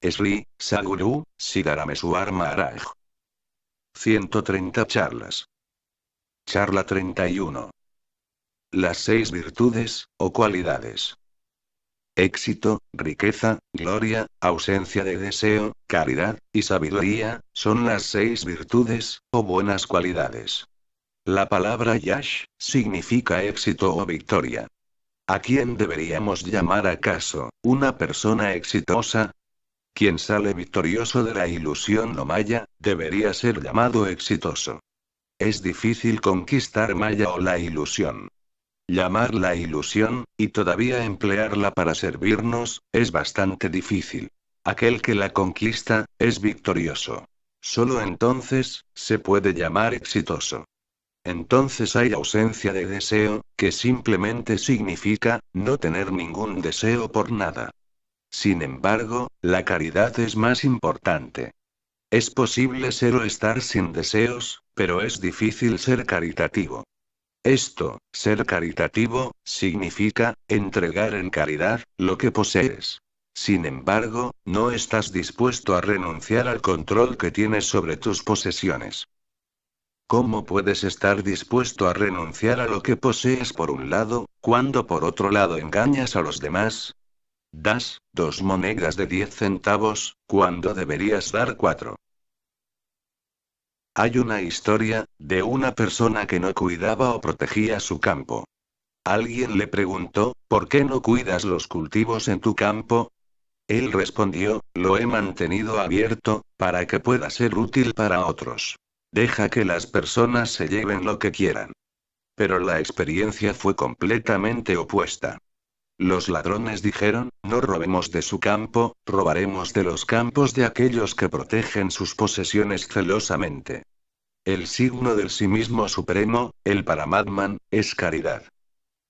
Sri, Saguru, arma Maharaj. 130 charlas. Charla 31. Las seis virtudes, o cualidades. Éxito, riqueza, gloria, ausencia de deseo, caridad, y sabiduría, son las seis virtudes, o buenas cualidades. La palabra yash, significa éxito o victoria. ¿A quién deberíamos llamar acaso, una persona exitosa? Quien sale victorioso de la ilusión o maya, debería ser llamado exitoso. Es difícil conquistar maya o la ilusión. Llamar la ilusión, y todavía emplearla para servirnos, es bastante difícil. Aquel que la conquista, es victorioso. Solo entonces, se puede llamar exitoso. Entonces hay ausencia de deseo, que simplemente significa, no tener ningún deseo por nada. Sin embargo, la caridad es más importante. Es posible ser o estar sin deseos, pero es difícil ser caritativo. Esto, ser caritativo, significa, entregar en caridad, lo que posees. Sin embargo, no estás dispuesto a renunciar al control que tienes sobre tus posesiones. ¿Cómo puedes estar dispuesto a renunciar a lo que posees por un lado, cuando por otro lado engañas a los demás, Das, dos monedas de diez centavos, cuando deberías dar cuatro. Hay una historia, de una persona que no cuidaba o protegía su campo. Alguien le preguntó, ¿por qué no cuidas los cultivos en tu campo? Él respondió, lo he mantenido abierto, para que pueda ser útil para otros. Deja que las personas se lleven lo que quieran. Pero la experiencia fue completamente opuesta. Los ladrones dijeron, no robemos de su campo, robaremos de los campos de aquellos que protegen sus posesiones celosamente. El signo del sí mismo supremo, el para Madman, es caridad.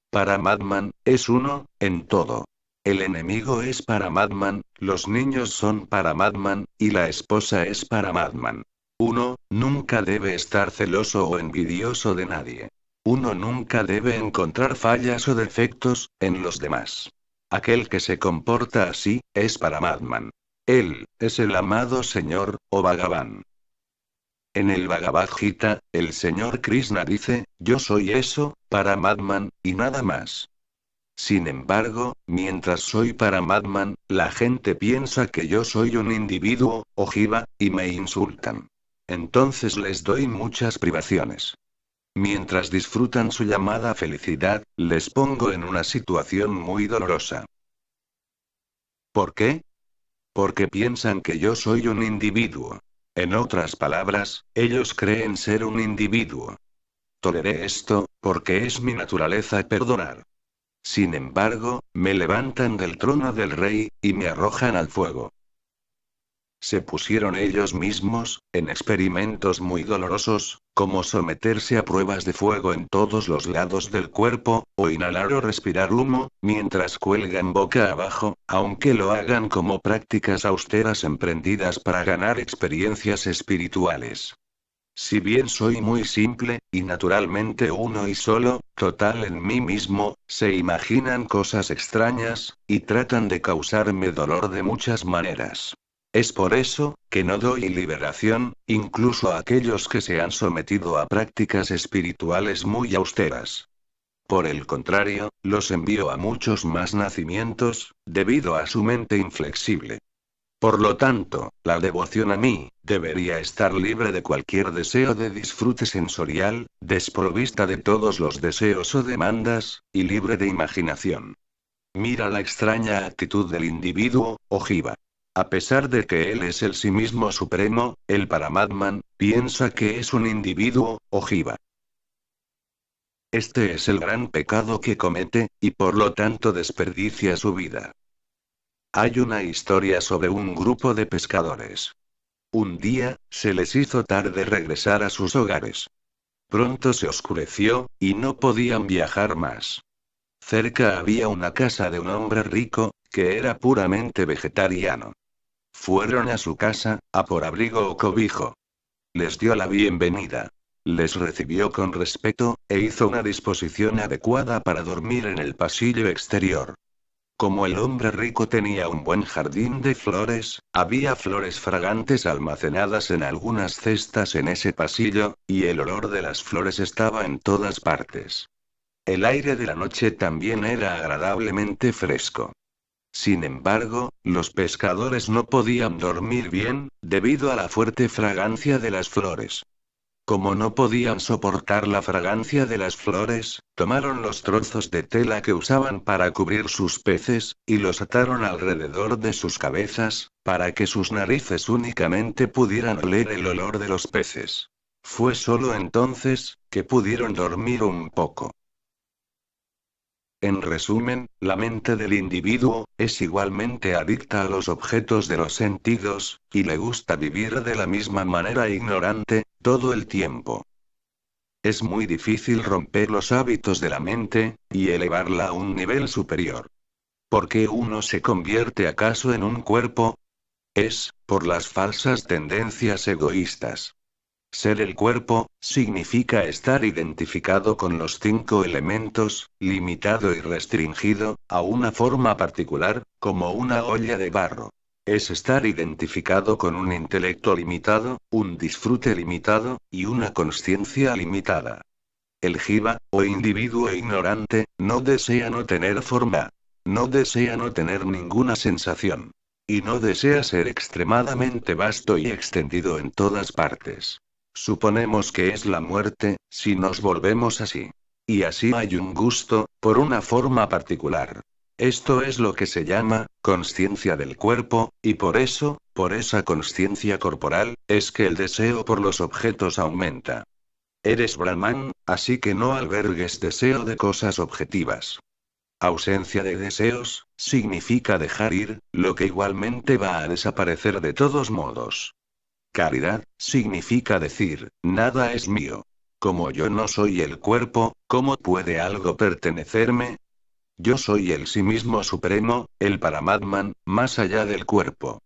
Para Madman, es uno, en todo. El enemigo es para Madman, los niños son para Madman, y la esposa es para Madman. Uno, nunca debe estar celoso o envidioso de nadie. Uno nunca debe encontrar fallas o defectos, en los demás. Aquel que se comporta así, es para Madman. Él, es el amado Señor, o Bhagavan. En el Bhagavad Gita, el Señor Krishna dice, yo soy eso, para Madman, y nada más. Sin embargo, mientras soy para Madman, la gente piensa que yo soy un individuo, jiva, y me insultan. Entonces les doy muchas privaciones. Mientras disfrutan su llamada felicidad, les pongo en una situación muy dolorosa. ¿Por qué? Porque piensan que yo soy un individuo. En otras palabras, ellos creen ser un individuo. Toleré esto, porque es mi naturaleza perdonar. Sin embargo, me levantan del trono del rey, y me arrojan al fuego. Se pusieron ellos mismos, en experimentos muy dolorosos, como someterse a pruebas de fuego en todos los lados del cuerpo, o inhalar o respirar humo, mientras cuelgan boca abajo, aunque lo hagan como prácticas austeras emprendidas para ganar experiencias espirituales. Si bien soy muy simple, y naturalmente uno y solo, total en mí mismo, se imaginan cosas extrañas, y tratan de causarme dolor de muchas maneras. Es por eso, que no doy liberación, incluso a aquellos que se han sometido a prácticas espirituales muy austeras. Por el contrario, los envío a muchos más nacimientos, debido a su mente inflexible. Por lo tanto, la devoción a mí, debería estar libre de cualquier deseo de disfrute sensorial, desprovista de todos los deseos o demandas, y libre de imaginación. Mira la extraña actitud del individuo, ojiva. A pesar de que él es el sí mismo supremo, el Paramatman, piensa que es un individuo, ojiva. Este es el gran pecado que comete, y por lo tanto desperdicia su vida. Hay una historia sobre un grupo de pescadores. Un día, se les hizo tarde regresar a sus hogares. Pronto se oscureció, y no podían viajar más. Cerca había una casa de un hombre rico, que era puramente vegetariano. Fueron a su casa, a por abrigo o cobijo. Les dio la bienvenida. Les recibió con respeto, e hizo una disposición adecuada para dormir en el pasillo exterior. Como el hombre rico tenía un buen jardín de flores, había flores fragantes almacenadas en algunas cestas en ese pasillo, y el olor de las flores estaba en todas partes. El aire de la noche también era agradablemente fresco. Sin embargo, los pescadores no podían dormir bien, debido a la fuerte fragancia de las flores. Como no podían soportar la fragancia de las flores, tomaron los trozos de tela que usaban para cubrir sus peces, y los ataron alrededor de sus cabezas, para que sus narices únicamente pudieran oler el olor de los peces. Fue solo entonces, que pudieron dormir un poco. En resumen, la mente del individuo, es igualmente adicta a los objetos de los sentidos, y le gusta vivir de la misma manera ignorante, todo el tiempo. Es muy difícil romper los hábitos de la mente, y elevarla a un nivel superior. ¿Por qué uno se convierte acaso en un cuerpo? Es, por las falsas tendencias egoístas. Ser el cuerpo, significa estar identificado con los cinco elementos, limitado y restringido, a una forma particular, como una olla de barro. Es estar identificado con un intelecto limitado, un disfrute limitado, y una conciencia limitada. El jiva, o individuo ignorante, no desea no tener forma. No desea no tener ninguna sensación. Y no desea ser extremadamente vasto y extendido en todas partes. Suponemos que es la muerte, si nos volvemos así. Y así hay un gusto, por una forma particular. Esto es lo que se llama, conciencia del cuerpo, y por eso, por esa conciencia corporal, es que el deseo por los objetos aumenta. Eres Brahman, así que no albergues deseo de cosas objetivas. Ausencia de deseos, significa dejar ir, lo que igualmente va a desaparecer de todos modos. Caridad, significa decir, nada es mío. Como yo no soy el cuerpo, ¿cómo puede algo pertenecerme? Yo soy el sí mismo supremo, el para más allá del cuerpo.